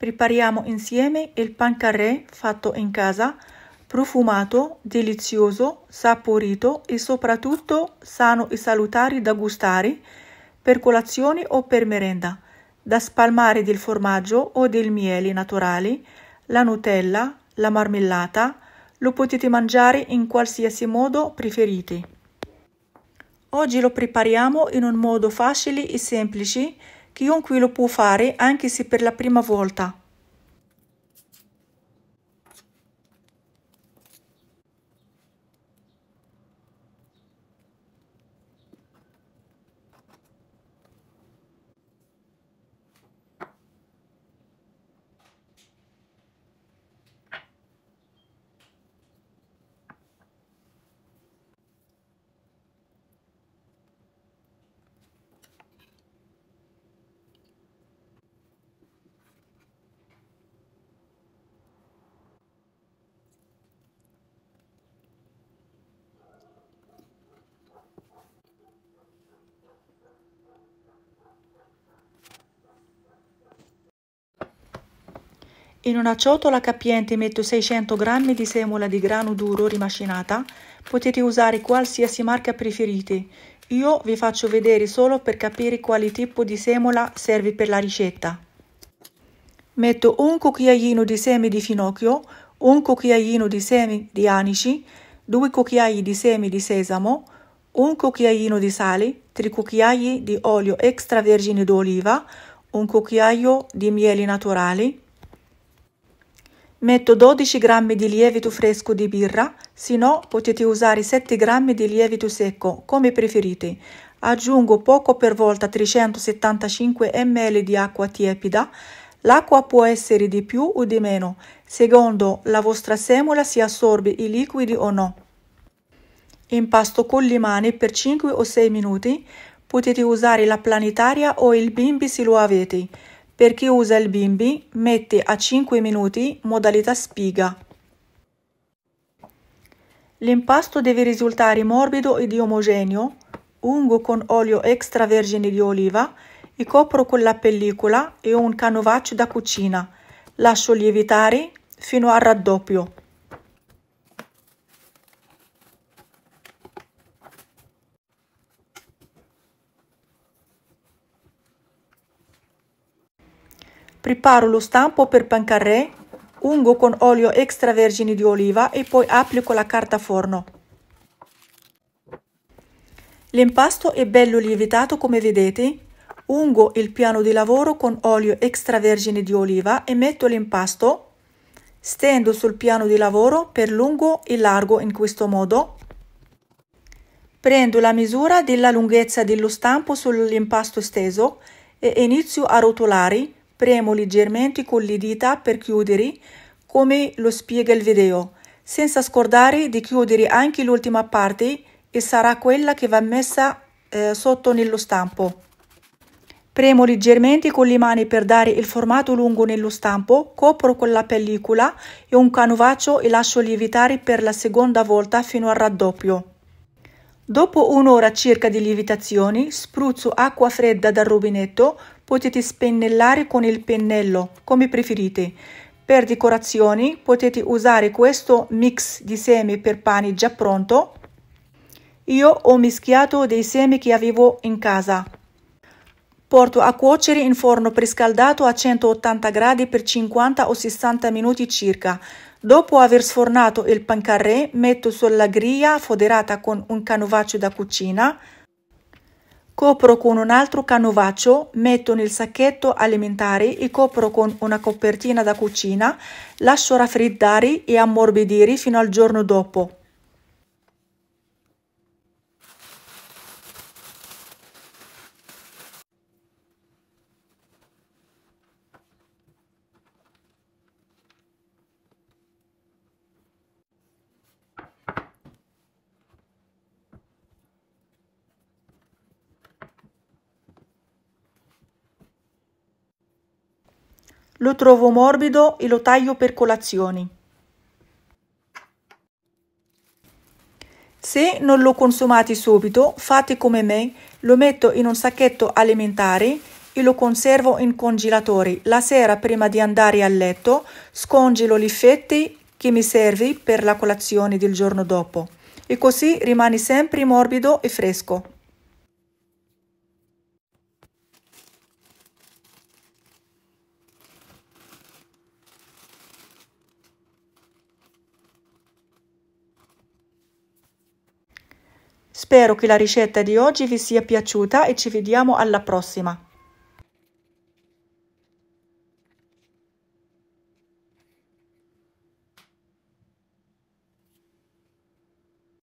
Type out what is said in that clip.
Prepariamo insieme il pancaré fatto in casa, profumato, delizioso, saporito e soprattutto sano e salutare da gustare per colazione o per merenda, da spalmare del formaggio o del miele naturale, la Nutella, la marmellata, lo potete mangiare in qualsiasi modo preferite. Oggi lo prepariamo in un modo facile e semplice Chiunque lo può fare anche se per la prima volta. In una ciotola capiente metto 600 g di semola di grano duro rimacinata. Potete usare qualsiasi marca preferite. Io vi faccio vedere solo per capire quale tipo di semola serve per la ricetta. Metto un cucchiaino di semi di finocchio, un cucchiaino di semi di anici, due cucchiai di semi di sesamo, un cucchiaino di sale, tre cucchiai di olio extravergine d'oliva, un cucchiaio di miele naturali, Metto 12 g di lievito fresco di birra, se no potete usare 7 g di lievito secco, come preferite. Aggiungo poco per volta 375 ml di acqua tiepida. L'acqua può essere di più o di meno, secondo la vostra semola si assorbe i liquidi o no. Impasto con le mani per 5 o 6 minuti. Potete usare la planetaria o il bimbi se lo avete. Per chi usa il bimbi, mette a 5 minuti modalità spiga. L'impasto deve risultare morbido ed omogeneo. Ungo con olio extravergine di oliva e copro con la pellicola e un canovaccio da cucina. Lascio lievitare fino al raddoppio. Preparo lo stampo per pancarré, ungo con olio extravergine di oliva e poi applico la carta forno. L'impasto è bello lievitato come vedete. Ungo il piano di lavoro con olio extravergine di oliva e metto l'impasto. Stendo sul piano di lavoro per lungo e largo in questo modo. Prendo la misura della lunghezza dello stampo sull'impasto steso e inizio a rotolare Premo leggermente con le dita per chiudere, come lo spiega il video, senza scordare di chiudere anche l'ultima parte e sarà quella che va messa eh, sotto nello stampo. Premo leggermente con le mani per dare il formato lungo nello stampo, copro con la pellicola e un canovaccio e lascio lievitare per la seconda volta fino al raddoppio. Dopo un'ora circa di lievitazione, spruzzo acqua fredda dal rubinetto potete spennellare con il pennello come preferite. Per decorazioni potete usare questo mix di semi per pane già pronto. Io ho mischiato dei semi che avevo in casa. Porto a cuocere in forno prescaldato a 180 gradi per 50 o 60 minuti circa. Dopo aver sfornato il pancarré metto sulla griglia foderata con un canovaccio da cucina Copro con un altro canovaccio, metto nel sacchetto alimentare e copro con una copertina da cucina, lascio raffreddare e ammorbidire fino al giorno dopo. Lo trovo morbido e lo taglio per colazioni. Se non lo consumate subito, fate come me, lo metto in un sacchetto alimentare e lo conservo in congelatore. La sera prima di andare a letto scongelo gli fette che mi servono per la colazione del giorno dopo e così rimane sempre morbido e fresco. Spero che la ricetta di oggi vi sia piaciuta e ci vediamo alla prossima!